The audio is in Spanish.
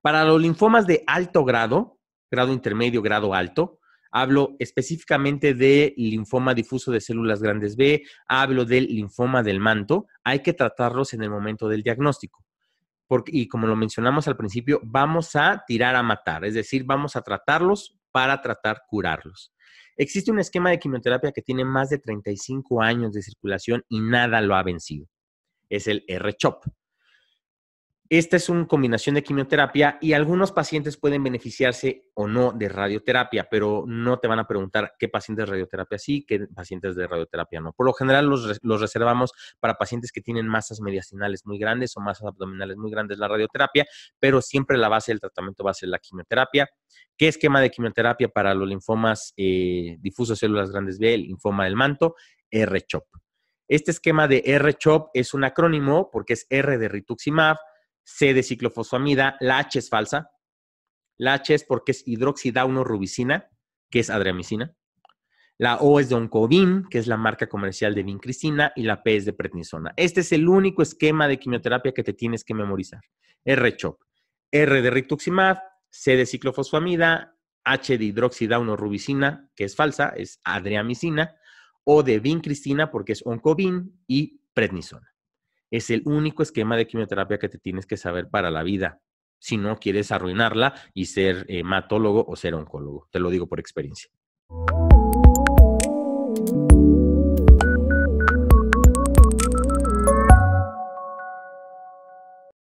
Para los linfomas de alto grado, grado intermedio, grado alto, hablo específicamente de linfoma difuso de células grandes B, hablo del linfoma del manto, hay que tratarlos en el momento del diagnóstico. Porque, y como lo mencionamos al principio, vamos a tirar a matar, es decir, vamos a tratarlos para tratar curarlos. Existe un esquema de quimioterapia que tiene más de 35 años de circulación y nada lo ha vencido. Es el R-CHOP. Esta es una combinación de quimioterapia y algunos pacientes pueden beneficiarse o no de radioterapia, pero no te van a preguntar qué pacientes de radioterapia sí, qué pacientes de radioterapia no. Por lo general los, reservamos para pacientes que tienen masas mediastinales muy grandes o masas abdominales muy grandes la radioterapia, pero siempre la base del tratamiento va a ser la quimioterapia. ¿Qué esquema de quimioterapia para los linfomas eh, difusos células grandes B, el linfoma del manto? R-CHOP. Este esquema de R-CHOP es un acrónimo porque es R de rituximab, C de ciclofosfamida, la H es falsa. La H es porque es 1 rubicina que es adriamicina. La O es de Oncovin, que es la marca comercial de vincristina, y la P es de prednisona. Este es el único esquema de quimioterapia que te tienes que memorizar. R-CHOP, R de rituximab, C de ciclofosfamida, H de 1 rubicina que es falsa, es adriamicina, O de vincristina, porque es Oncovin, y prednisona. Es el único esquema de quimioterapia que te tienes que saber para la vida, si no quieres arruinarla y ser hematólogo eh, o ser oncólogo. Te lo digo por experiencia.